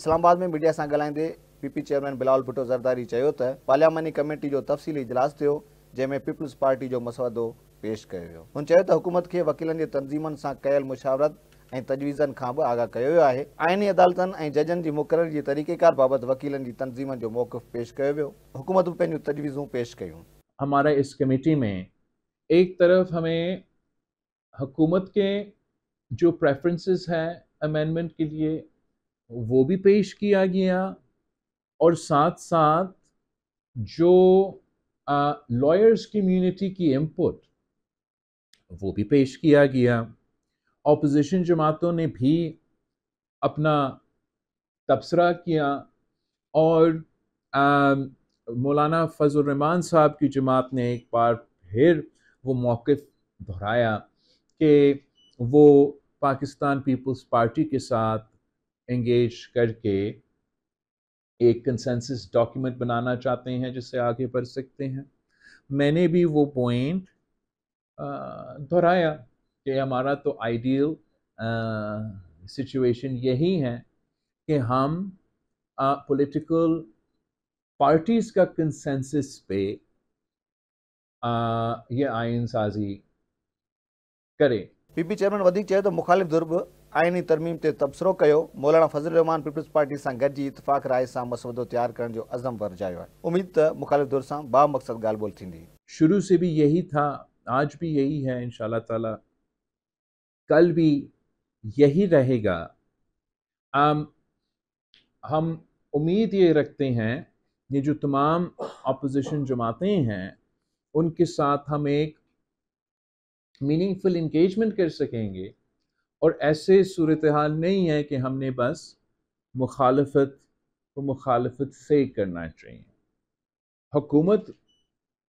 इस्लामाबाद में मीडिया से ॻाल्हाईंदे पी चेयरमैन बिलावल भुटो ज़रदारी पार्लियामानी कमेटी जो तफ़सीली इजलास थियो जंहिंमें पीपल्स पार्टी जो मसवदो पेश कयो वियो हुन चयो त हुकूमत खे वकीलनि जे तनज़ीमनि सां कयल मुशावरत ऐं का भी आगाह किया है आइनी अदालतुनि जजन की जी मुक़रर तरीक़ेकार बाबति वकीलन की तनज़ीमनि जो मौकफ पेश हुकूमत बि पंहिंजूं पेश कयूं हमारा इस कमेटी में एक तरफ हमें हुकूमत के जो प्रेफरेंसेस हैं अमेंडमेंट के लिए वो भी पेश किया गया और साथ साथ जो लॉयर्स कम्युनिटी की इनपुट वो भी पेश किया गया ऑपोजिशन जमातों ने भी अपना तबसरा किया और मौलाना मौलाना रहमान साहब की जमात ने एक बार फिर वो मौक़ दोहराया कि वो पाकिस्तान पीपल्स पार्टी के साथ एंगेज करके एक कंसेंसस डॉक्यूमेंट बनाना चाहते हैं जिससे आगे बढ़ सकते हैं मैंने भी वो पॉइंट दोहराया कि हमारा तो आइडियल सिचुएशन यही है कि हम पॉलिटिकल पार्टीज़ का कंसेंसस पे आ, ये आयन साजी करें पीपी चेयरमैन वधिक चाहे तो मुखालिफ दुर्ब आइनी तरमीम से तबसरो मौलाना फज़ल रहमान पीपल्स पार्टी से गॾिजी इतफ़ाक़ राय से मसौदो तैयार कर अज़म वरजायो है उम्मीद त मुखालिफ़ दौर से बा मक़सद गाल बोल शुरू से भी यही था आज भी यही है इन ताला कल भी यही रहेगा आम हम उम्मीद ये रखते हैं ये जो तमाम अपोजिशन जमातें हैं उनके साथ हम एक मीनिंगफुल इंगेजमेंट कर सकेंगे और ऐसे सूरत हाल नहीं है कि हमने बस मुखालफत को मुखालफत से करना चाहिए हुकूमत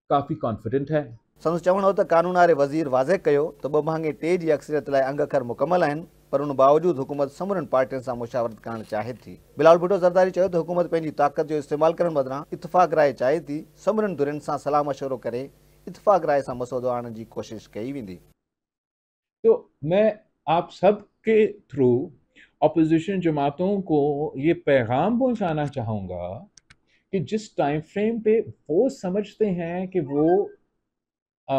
काफ़ी कॉन्फिडेंट है संदसि चवणो त कानून वज़ीर वाज़े कयो त तो ॿ महांगे टे अक्सरियत लाइ अंग अखर मुकमल आहिनि पर उन बावजूदि हुकूमत समूरनि पार्टियुनि सां मुशावरत करणु चाहे थी बिलाल भुटो ज़रदारी चयो तो हुकूमत पंहिंजी ताक़त जो इस्तेमालु करण बदिरां इतफ़ाक़ राय चाहे थी समूरनि धुरनि सां सलाह मशवरो करे इतफ़ाक़ राय सां मसौदो आणण जी कोशिशि कई वेंदी तो मैं आप सब के थ्रू अपोजिशन जमातों को ये पैगाम पहुंचाना चाहूँगा कि जिस टाइम फ्रेम पे वो समझते हैं कि वो आ,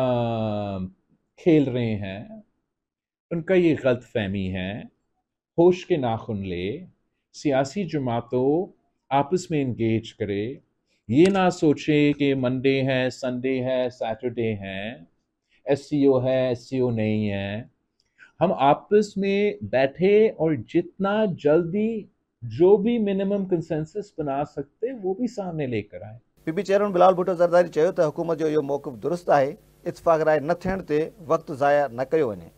खेल रहे हैं उनका ये गलत फहमी है होश के नाखुन ले सियासी जमातों आपस में इंगेज करे ये ना सोचे कि मंडे है संडे है सैटरडे है एस है एस नहीं है हम आपस में बैठे और जितना जल्दी जो भी मिनिमम कंसेंसस बना सकते वो भी सामने लेकर आए पीपी चेयरमैन बिलाल भुट्टो ज़रदारी चयो त हुकूमत जो इहो मौक़ु दुरुस्त आहे इतफ़ाक़ राय न थियण ते वक़्तु ज़ाया न कयो वञे